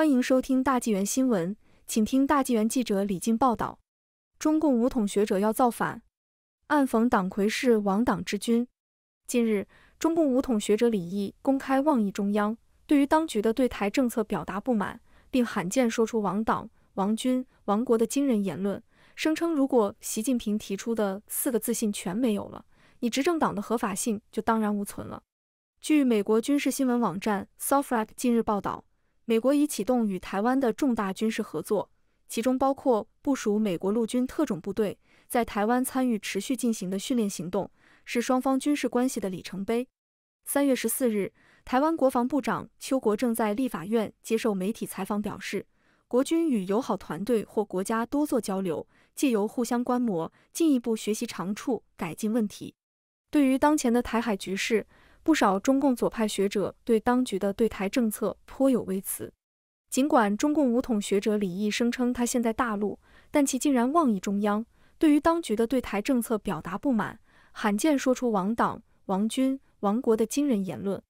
欢迎收听大纪元新闻，请听大纪元记者李静报道：中共五统学者要造反，暗讽党魁是亡党之君。近日，中共五统学者李毅公开妄议中央，对于当局的对台政策表达不满，并罕见说出“亡党、亡军、亡国”的惊人言论，声称如果习近平提出的四个自信全没有了，你执政党的合法性就荡然无存了。据美国军事新闻网站 Sawfrak 近日报道。美国已启动与台湾的重大军事合作，其中包括部署美国陆军特种部队在台湾参与持续进行的训练行动，是双方军事关系的里程碑。三月十四日，台湾国防部长邱国正，在立法院接受媒体采访表示，国军与友好团队或国家多做交流，借由互相观摩，进一步学习长处，改进问题。对于当前的台海局势。不少中共左派学者对当局的对台政策颇有微词。尽管中共五统学者李毅声称他现在大陆，但其竟然妄议中央，对于当局的对台政策表达不满，罕见说出亡党、亡军、亡国的惊人言论。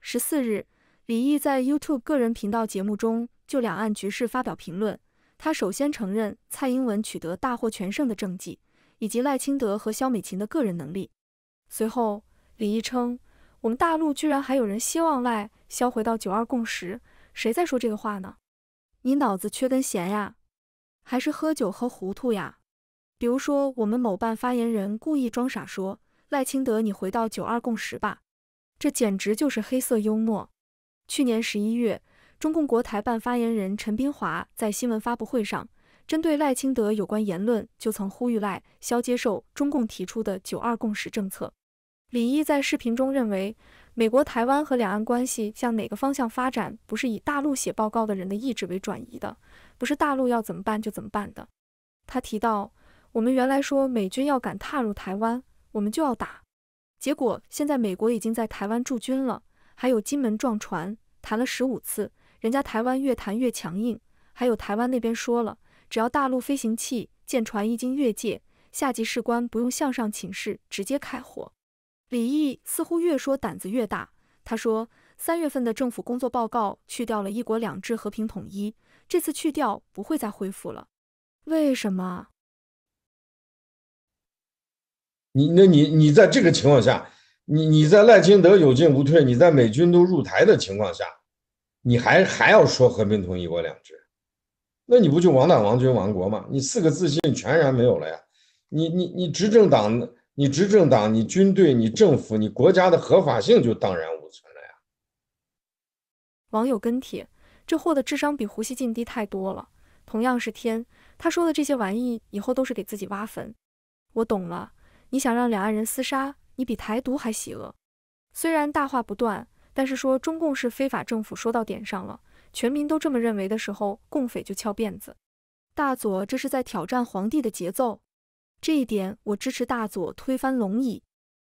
十四日，李毅在 YouTube 个人频道节目中就两岸局势发表评论。他首先承认蔡英文取得大获全胜的政绩，以及赖清德和萧美琴的个人能力。随后，李毅称。我们大陆居然还有人希望赖萧回到九二共识，谁在说这个话呢？你脑子缺根弦呀，还是喝酒喝糊涂呀？比如说，我们某办发言人故意装傻说：“赖清德，你回到九二共识吧。”这简直就是黑色幽默。去年十一月，中共国台办发言人陈斌华在新闻发布会上，针对赖清德有关言论，就曾呼吁赖萧接受中共提出的九二共识政策。李毅在视频中认为，美国、台湾和两岸关系向哪个方向发展，不是以大陆写报告的人的意志为转移的，不是大陆要怎么办就怎么办的。他提到，我们原来说美军要敢踏入台湾，我们就要打，结果现在美国已经在台湾驻军了，还有金门撞船谈了十五次，人家台湾越谈越强硬，还有台湾那边说了，只要大陆飞行器、舰船一经越界，下级士官不用向上请示，直接开火。李毅似乎越说胆子越大。他说：“三月份的政府工作报告去掉了一国两制和平统一，这次去掉不会再恢复了。为什么？你那你你在这个情况下，你你在赖清德有进无退，你在美军都入台的情况下，你还还要说和平统一国两制？那你不就亡党亡军亡国吗？你四个自信全然没有了呀！你你你执政党。”你执政党、你军队、你政府、你国家的合法性就荡然无存了呀！网友跟帖：这货的智商比胡锡进低太多了。同样是天，他说的这些玩意以后都是给自己挖坟。我懂了，你想让两岸人厮杀，你比台独还邪恶。虽然大话不断，但是说中共是非法政府，说到点上了。全民都这么认为的时候，共匪就翘辫子。大佐，这是在挑战皇帝的节奏？这一点我支持大佐推翻龙椅。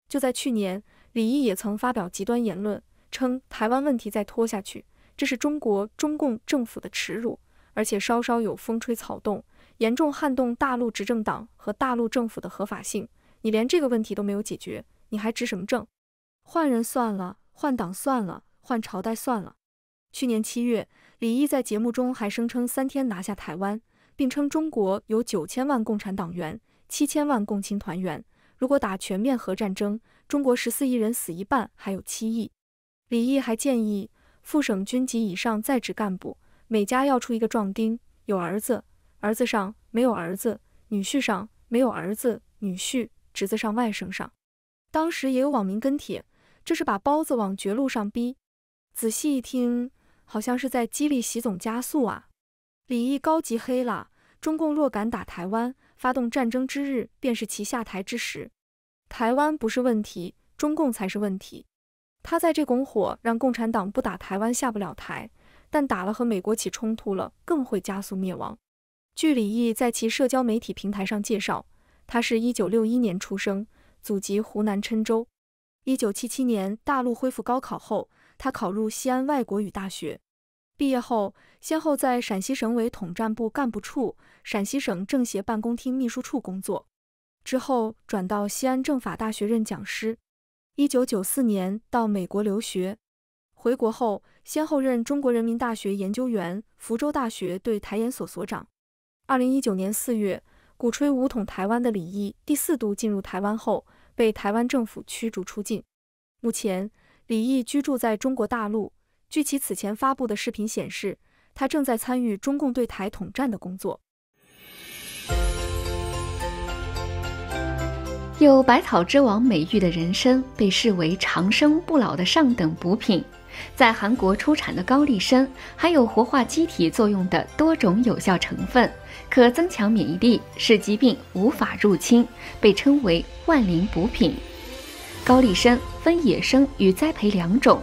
就在去年，李毅也曾发表极端言论，称台湾问题再拖下去，这是中国中共政府的耻辱，而且稍稍有风吹草动，严重撼动大陆执政党和大陆政府的合法性。你连这个问题都没有解决，你还执什么政？换人算了，换党算了，换朝代算了。去年七月，李毅在节目中还声称三天拿下台湾，并称中国有九千万共产党员。七千万共青团员，如果打全面核战争，中国十四亿人死一半，还有七亿。李毅还建议，副省军级以上在职干部每家要出一个壮丁，有儿子，儿子上；没有儿子，女婿上；没有儿子，女婿侄子上，外甥上。当时也有网民跟帖，这是把包子往绝路上逼。仔细一听，好像是在激励习总加速啊。李毅高级黑了，中共若敢打台湾。发动战争之日，便是其下台之时。台湾不是问题，中共才是问题。他在这拱火，让共产党不打台湾下不了台，但打了和美国起冲突了，更会加速灭亡。据李毅在其社交媒体平台上介绍，他是一九六一年出生，祖籍湖南郴州。一九七七年大陆恢复高考后，他考入西安外国语大学。毕业后，先后在陕西省委统战部干部处、陕西省政协办公厅秘书处工作，之后转到西安政法大学任讲师。一九九四年到美国留学，回国后先后任中国人民大学研究员、福州大学对台研究所所长。二零一九年四月，鼓吹武统台湾的李毅第四度进入台湾后，被台湾政府驱逐出境。目前，李毅居住在中国大陆。据其此前发布的视频显示，他正在参与中共对台统战的工作。有百草之王美誉的人参，被视为长生不老的上等补品。在韩国出产的高丽参，含有活化机体作用的多种有效成分，可增强免疫力，使疾病无法入侵，被称为万灵补品。高丽参分野生与栽培两种。